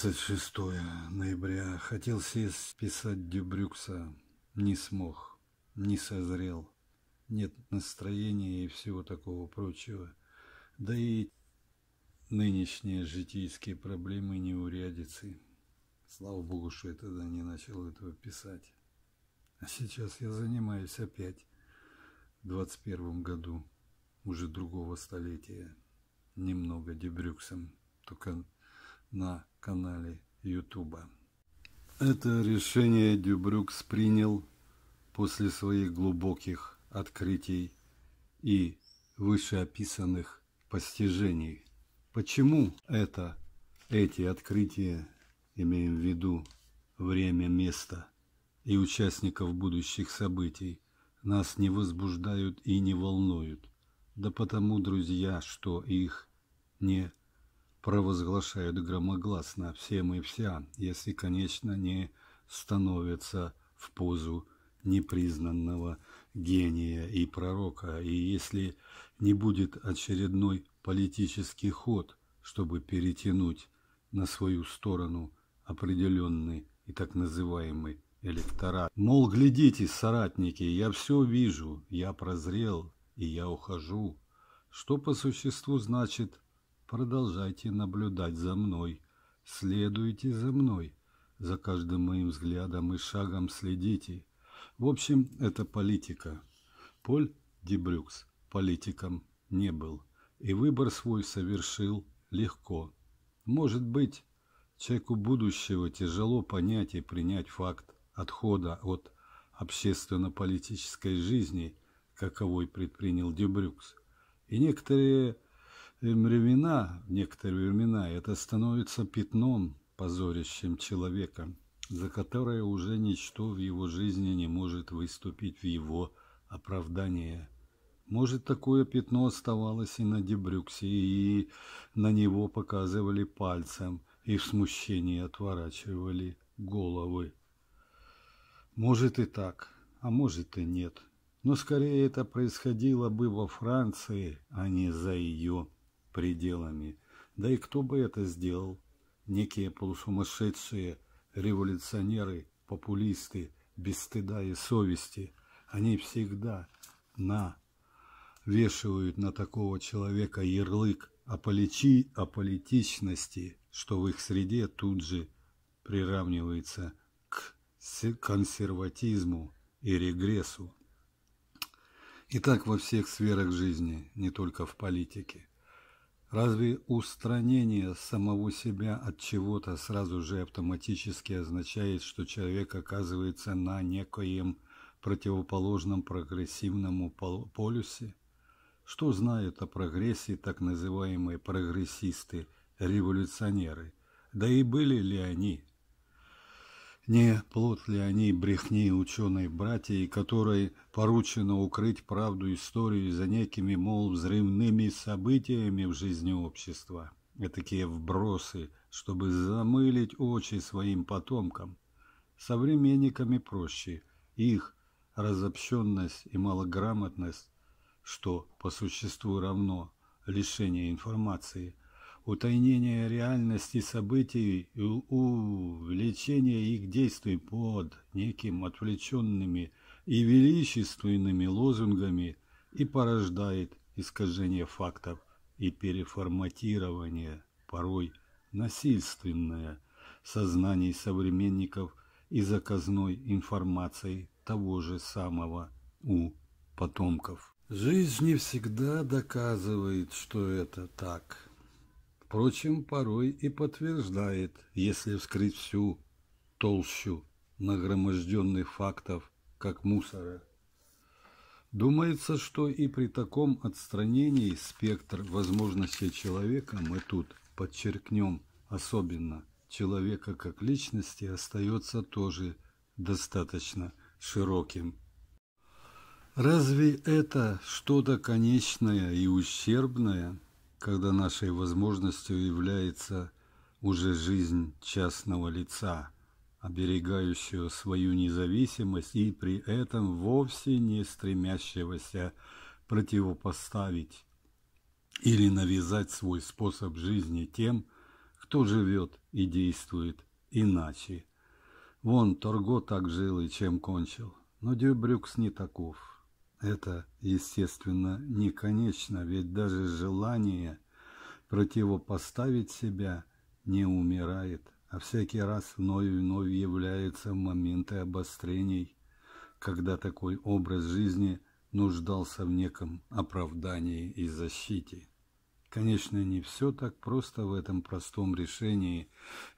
26 ноября. Хотел сесть писать Дюбрюкса. Не смог. Не созрел. Нет настроения и всего такого прочего. Да и нынешние житейские проблемы не урядицы. Слава Богу, что я тогда не начал этого писать. А сейчас я занимаюсь опять в 21 году, уже другого столетия, немного дебрюксом, только на канале YouTube. Это решение Дюбрюкс принял после своих глубоких открытий и вышеописанных постижений. Почему это, эти открытия, имеем в виду время, место и участников будущих событий, нас не возбуждают и не волнуют? Да потому, друзья, что их не провозглашают громогласно все и вся, если, конечно, не становятся в позу непризнанного гения и пророка, и если не будет очередной политический ход, чтобы перетянуть на свою сторону определенный и так называемый электорат. Мол, глядите, соратники, я все вижу, я прозрел и я ухожу. Что по существу значит Продолжайте наблюдать за мной. Следуйте за мной. За каждым моим взглядом и шагом следите. В общем, это политика. Поль Дебрюкс политиком не был. И выбор свой совершил легко. Может быть, человеку будущего тяжело понять и принять факт отхода от общественно-политической жизни, каковой предпринял Дебрюкс. И некоторые времена, в некоторые времена, это становится пятном, позорящим человека, за которое уже ничто в его жизни не может выступить в его оправдание. Может, такое пятно оставалось и на Дебрюксе, и на него показывали пальцем, и в смущении отворачивали головы. Может и так, а может и нет. Но скорее это происходило бы во Франции, а не за ее пределами. Да и кто бы это сделал? Некие полусумасшедшие революционеры, популисты, без стыда и совести. Они всегда на вешают на такого человека ярлык аполичи, аполитичности, что в их среде тут же приравнивается к консерватизму и регрессу. И так во всех сферах жизни, не только в политике. Разве устранение самого себя от чего-то сразу же автоматически означает, что человек оказывается на некоем противоположном прогрессивному полюсе? Что знают о прогрессии так называемые прогрессисты, революционеры? Да и были ли они не плод ли они брехни ученой братьей, которой поручено укрыть правду истории за некими, мол, взрывными событиями в жизни общества? Этакие вбросы, чтобы замылить очи своим потомкам. Современниками проще. Их разобщенность и малограмотность, что по существу равно лишение информации – утойнение реальности событий и увлечение их действий под неким отвлеченными и величественными лозунгами и порождает искажение фактов и переформатирование, порой насильственное, сознаний современников и заказной информацией того же самого у потомков. Жизнь не всегда доказывает, что это так впрочем, порой и подтверждает, если вскрыть всю толщу нагроможденных фактов, как мусора. Думается, что и при таком отстранении спектр возможностей человека мы тут подчеркнем особенно человека как личности остается тоже достаточно широким. Разве это что-то конечное и ущербное? когда нашей возможностью является уже жизнь частного лица, оберегающего свою независимость и при этом вовсе не стремящегося противопоставить или навязать свой способ жизни тем, кто живет и действует иначе. Вон Торго так жил и чем кончил, но Дюбрюкс не таков. Это, естественно, не конечно, ведь даже желание противопоставить себя не умирает, а всякий раз вновь и вновь являются моменты обострений, когда такой образ жизни нуждался в неком оправдании и защите. Конечно, не все так просто в этом простом решении,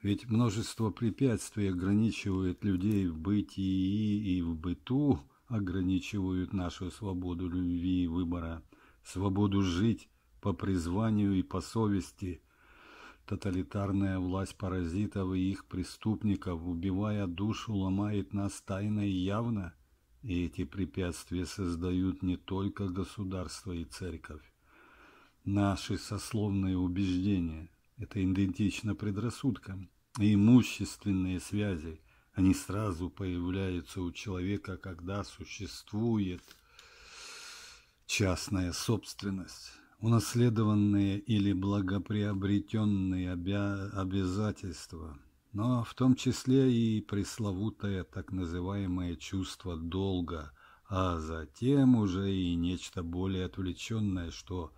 ведь множество препятствий ограничивает людей в бытии и в быту, ограничивают нашу свободу любви и выбора, свободу жить по призванию и по совести. Тоталитарная власть паразитов и их преступников, убивая душу, ломает нас тайно и явно, и эти препятствия создают не только государство и церковь. Наши сословные убеждения – это идентично предрассудкам и имущественные связи – они сразу появляются у человека, когда существует частная собственность. Унаследованные или благоприобретенные обя... обязательства, но в том числе и пресловутое так называемое чувство долга, а затем уже и нечто более отвлеченное, что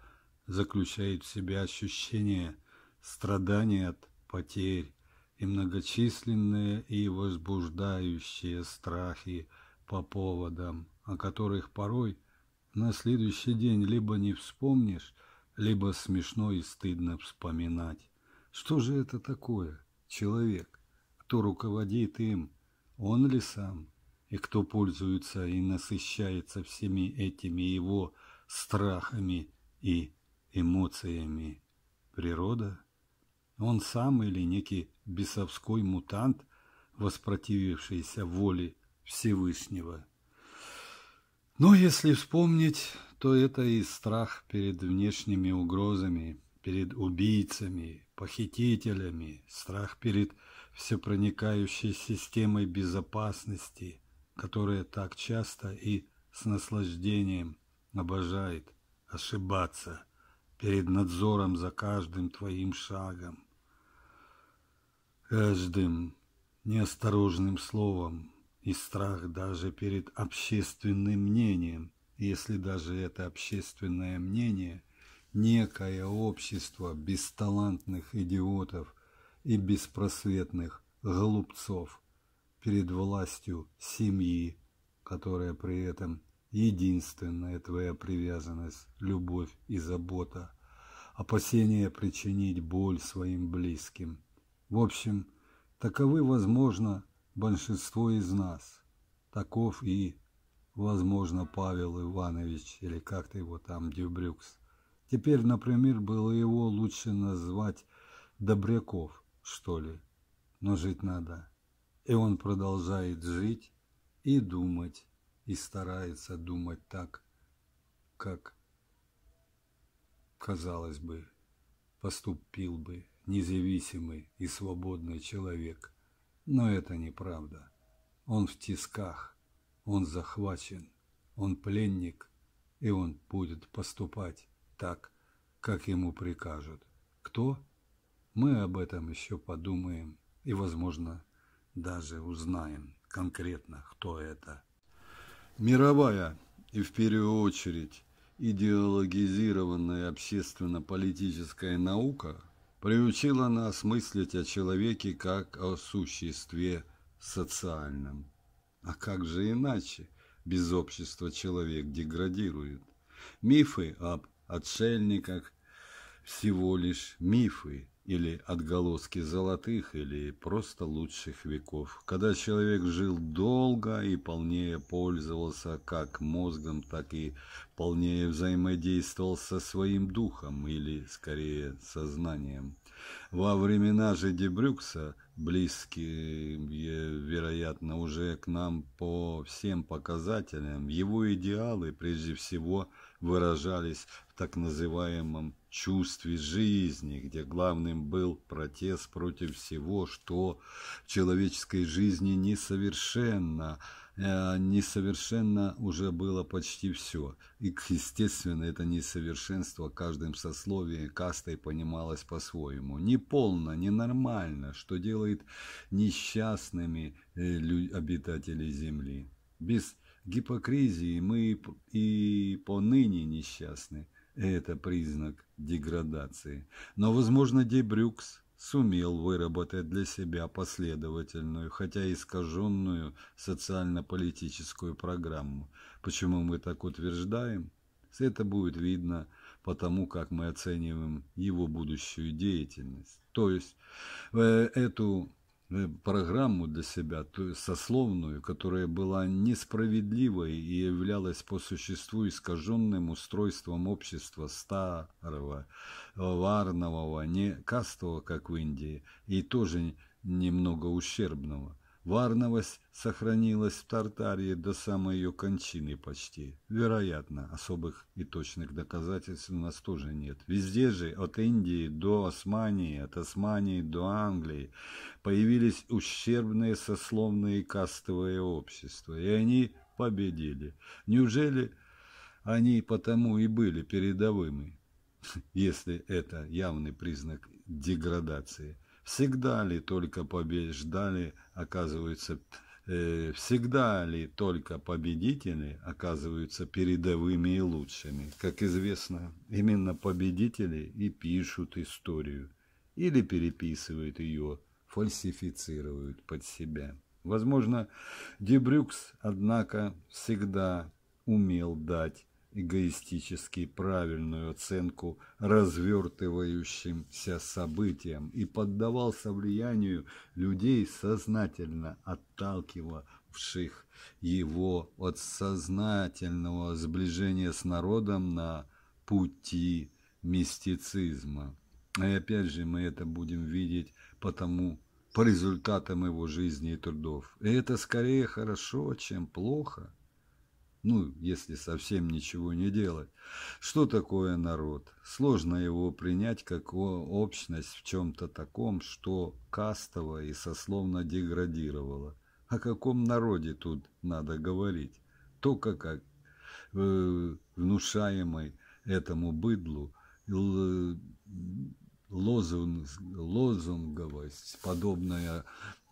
заключает в себе ощущение страдания от потерь, и многочисленные и возбуждающие страхи по поводам, о которых порой на следующий день либо не вспомнишь, либо смешно и стыдно вспоминать. Что же это такое, человек? Кто руководит им? Он ли сам? И кто пользуется и насыщается всеми этими его страхами и эмоциями? Природа? Он сам или некий бесовской мутант, воспротивившийся воле Всевышнего. Но если вспомнить, то это и страх перед внешними угрозами, перед убийцами, похитителями, страх перед всепроникающей системой безопасности, которая так часто и с наслаждением обожает ошибаться – перед надзором за каждым твоим шагом, каждым неосторожным словом и страх даже перед общественным мнением, если даже это общественное мнение – некое общество бесталантных идиотов и беспросветных голубцов перед властью семьи, которая при этом – единственная твоя привязанность, любовь и забота, опасение причинить боль своим близким. В общем, таковы, возможно, большинство из нас. Таков и, возможно, Павел Иванович, или как ты его там, Дюбрюкс. Теперь, например, было его лучше назвать Добряков, что ли. Но жить надо. И он продолжает жить и думать и старается думать так, как, казалось бы, поступил бы независимый и свободный человек. Но это неправда. Он в тисках, он захвачен, он пленник, и он будет поступать так, как ему прикажут. Кто? Мы об этом еще подумаем и, возможно, даже узнаем конкретно, кто это. Мировая и в первую очередь идеологизированная общественно-политическая наука приучила нас мыслить о человеке как о существе социальном. А как же иначе? Без общества человек деградирует. Мифы об отшельниках – всего лишь мифы, или отголоски золотых или просто лучших веков, когда человек жил долго и полнее пользовался как мозгом, так и полнее взаимодействовал со своим духом или, скорее, сознанием. Во времена же Дебрюкса близкие, вероятно, уже к нам по всем показателям. Его идеалы прежде всего выражались в так называемом чувстве жизни, где главным был протест против всего, что в человеческой жизни несовершенно – Э, несовершенно уже было почти все. И, естественно, это несовершенство каждым сословием кастой понималось по-своему. Неполно, ненормально, что делает несчастными э, обитателей Земли. Без гипокризии мы и поныне несчастны. Это признак деградации. Но, возможно, Дебрюкс сумел выработать для себя последовательную, хотя и искаженную социально-политическую программу. Почему мы так утверждаем? Это будет видно по тому, как мы оцениваем его будущую деятельность. То есть э, эту ну, программу для себя, то есть сословную, которая была несправедливой и являлась по существу искаженным устройством общества старого, варнового, не кастового, как в Индии, и тоже немного ущербного. Варновость сохранилась в Тартарии до самой ее кончины почти. Вероятно, особых и точных доказательств у нас тоже нет. Везде же, от Индии до Османии, от Османии до Англии, появились ущербные сословные и кастовые общества, и они победили. Неужели они потому и были передовыми, если это явный признак деградации? Всегда ли только побеждали, оказываются, э, всегда ли только победители оказываются передовыми и лучшими? Как известно, именно победители и пишут историю, или переписывают ее, фальсифицируют под себя. Возможно, Дебрюкс, однако, всегда умел дать эгоистически правильную оценку развертывающимся событиям и поддавался влиянию людей, сознательно отталкивавших его от сознательного сближения с народом на пути мистицизма. И опять же мы это будем видеть потому, по результатам его жизни и трудов. И это скорее хорошо, чем плохо ну, если совсем ничего не делать. Что такое народ? Сложно его принять как общность в чем-то таком, что кастово и сословно деградировало. О каком народе тут надо говорить? Только как э, внушаемый этому быдлу л, лозунг, лозунговость, подобная,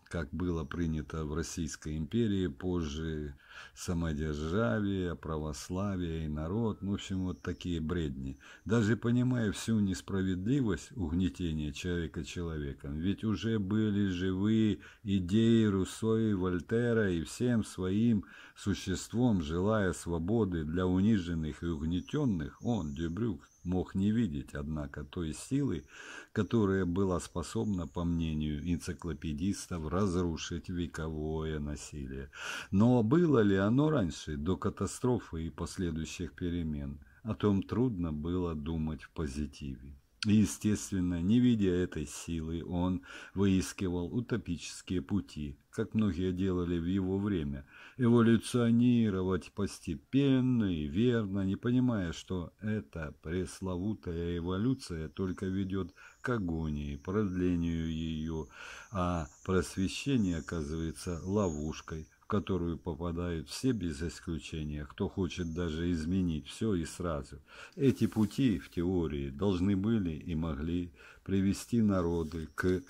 как было принято в Российской империи позже, самодержавие, православие и народ, ну в общем, вот такие бредни. Даже понимая всю несправедливость угнетения человека человеком, ведь уже были живы идеи Руссо и Вольтера, и всем своим существом, желая свободы для униженных и угнетенных, он, Дюбрюк, мог не видеть, однако, той силы, которая была способна, по мнению энциклопедистов, разрушить вековое насилие. Но было ли оно раньше, до катастрофы и последующих перемен? О том трудно было думать в позитиве. И, естественно, не видя этой силы, он выискивал утопические пути, как многие делали в его время, эволюционировать постепенно и верно, не понимая, что эта пресловутая эволюция только ведет к агонии, продлению ее, а просвещение оказывается ловушкой, которую попадают все без исключения, кто хочет даже изменить все и сразу. Эти пути, в теории, должны были и могли привести народы к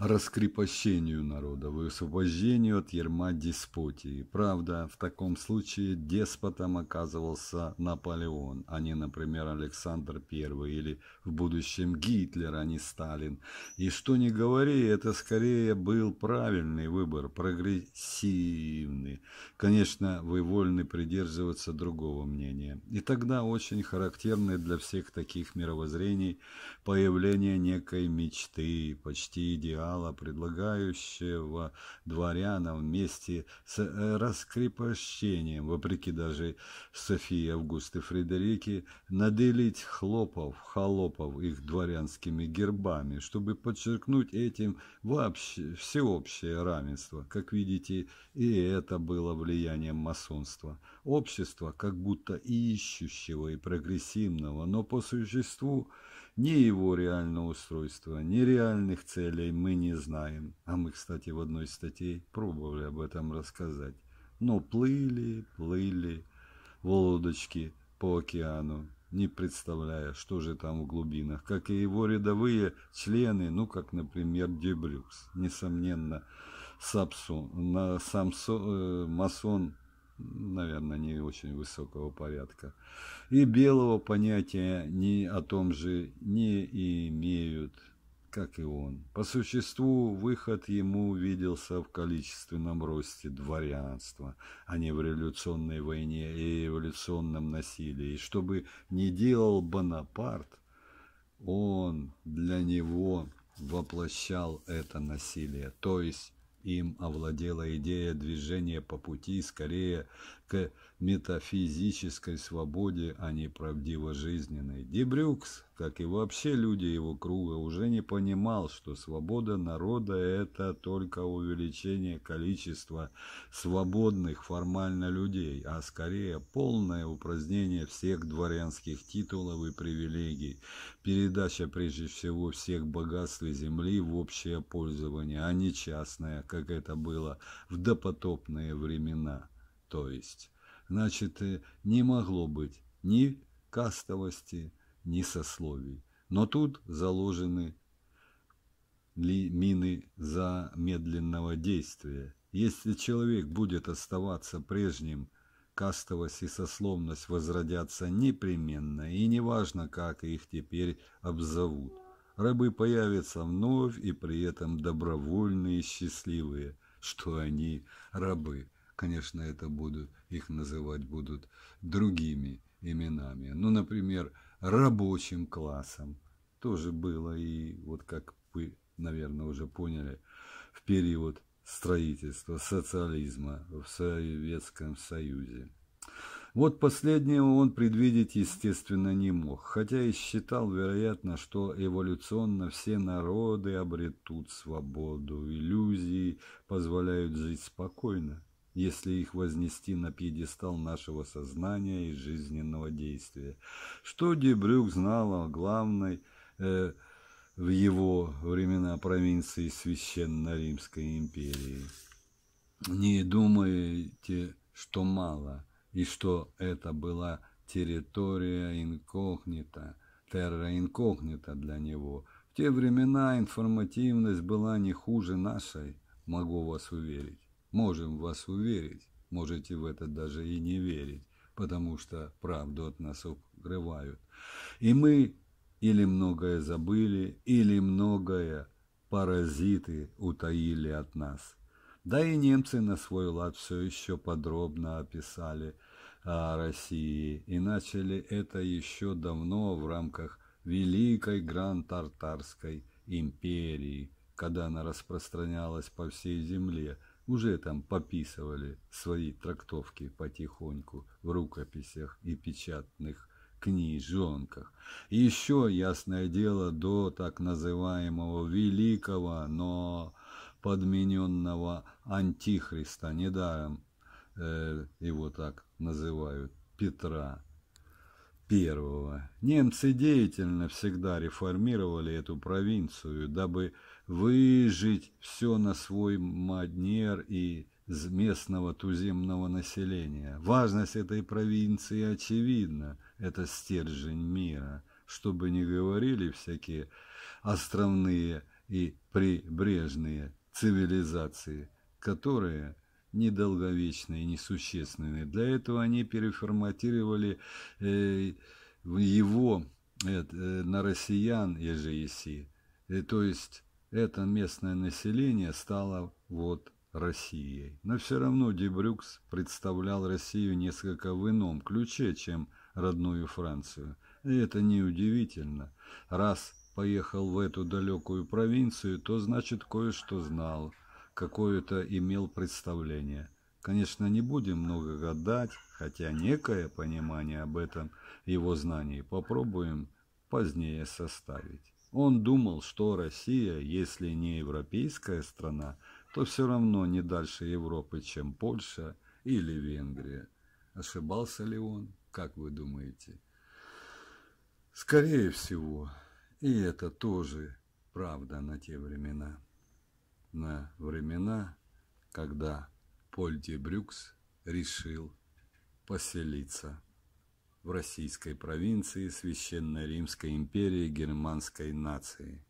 раскрепощению народа, высвобождению от ерма деспотии. Правда, в таком случае деспотом оказывался Наполеон, а не, например, Александр I или в будущем Гитлер, а не Сталин. И что ни говори, это скорее был правильный выбор, прогрессивный. Конечно, вы вольны придерживаться другого мнения. И тогда очень характерны для всех таких мировоззрений появление некой мечты, почти идеала, капитала, предлагающего дворянам вместе с э, раскрепощением, вопреки даже Софии Августы Фредерике, наделить хлопов, холопов их дворянскими гербами, чтобы подчеркнуть этим вообще всеобщее равенство. Как видите, и это было влиянием масонства. Общество, как будто и ищущего, и прогрессивного, но по существу ни его реального устройства, ни реальных целей мы не знаем. А мы, кстати, в одной статье пробовали об этом рассказать. Но плыли, плыли в лодочке по океану, не представляя, что же там в глубинах, как и его рядовые члены, ну, как, например, Дебрюкс, несомненно, Сапсон, на, Самсо, э, масон наверное, не очень высокого порядка, и белого понятия ни о том же не имеют, как и он. По существу, выход ему виделся в количественном росте дворянства, а не в революционной войне и эволюционном насилии. И чтобы не делал Бонапарт, он для него воплощал это насилие, то есть им овладела идея движения по пути скорее к метафизической свободе, а не правдиво-жизненной. Дебрюкс, как и вообще люди его круга, уже не понимал, что свобода народа – это только увеличение количества свободных формально людей, а скорее полное упразднение всех дворянских титулов и привилегий, передача прежде всего всех богатств и земли в общее пользование, а не частное, как это было в допотопные времена, то есть значит, э, не могло быть ни кастовости, ни сословий. Но тут заложены ли мины медленного действия. Если человек будет оставаться прежним, кастовость и сословность возродятся непременно, и неважно, как их теперь обзовут. Рабы появятся вновь и при этом добровольные и счастливые, что они рабы конечно, это будут, их называть будут другими именами. Ну, например, рабочим классом тоже было, и вот как вы, наверное, уже поняли, в период строительства социализма в Советском Союзе. Вот последнего он предвидеть, естественно, не мог, хотя и считал, вероятно, что эволюционно все народы обретут свободу, иллюзии позволяют жить спокойно если их вознести на пьедестал нашего сознания и жизненного действия. Что Дебрюк знал о главной э, в его времена провинции Священно-Римской империи? Не думайте, что мало, и что это была территория инкогнита, терра инкогнита для него. В те времена информативность была не хуже нашей, могу вас уверить. Можем вас уверить, можете в это даже и не верить, потому что правду от нас укрывают. И мы или многое забыли, или многое паразиты утаили от нас. Да и немцы на свой лад все еще подробно описали о России и начали это еще давно в рамках Великой Гран-Тартарской империи, когда она распространялась по всей земле – уже там пописывали свои трактовки потихоньку в рукописях и печатных книжонках. Еще, ясное дело, до так называемого великого, но подмененного антихриста, недаром э, его так называют, Петра I. Немцы деятельно всегда реформировали эту провинцию, дабы выжить все на свой манер и из местного туземного населения. Важность этой провинции очевидна, это стержень мира. Что бы ни говорили всякие островные и прибрежные цивилизации, которые недолговечные, несущественные. Для этого они переформатировали э, его э, на россиян ежеиси. Э, то есть это местное население стало вот Россией. Но все равно Дебрюкс представлял Россию несколько в ином ключе, чем родную Францию. И это неудивительно. Раз поехал в эту далекую провинцию, то значит кое-что знал – какое-то имел представление. Конечно, не будем много гадать, хотя некое понимание об этом его знании попробуем позднее составить. Он думал, что Россия, если не европейская страна, то все равно не дальше Европы, чем Польша или Венгрия. Ошибался ли он, как вы думаете? Скорее всего, и это тоже правда на те времена на времена, когда Польди Брюкс решил поселиться в российской провинции Священной Римской империи германской нации –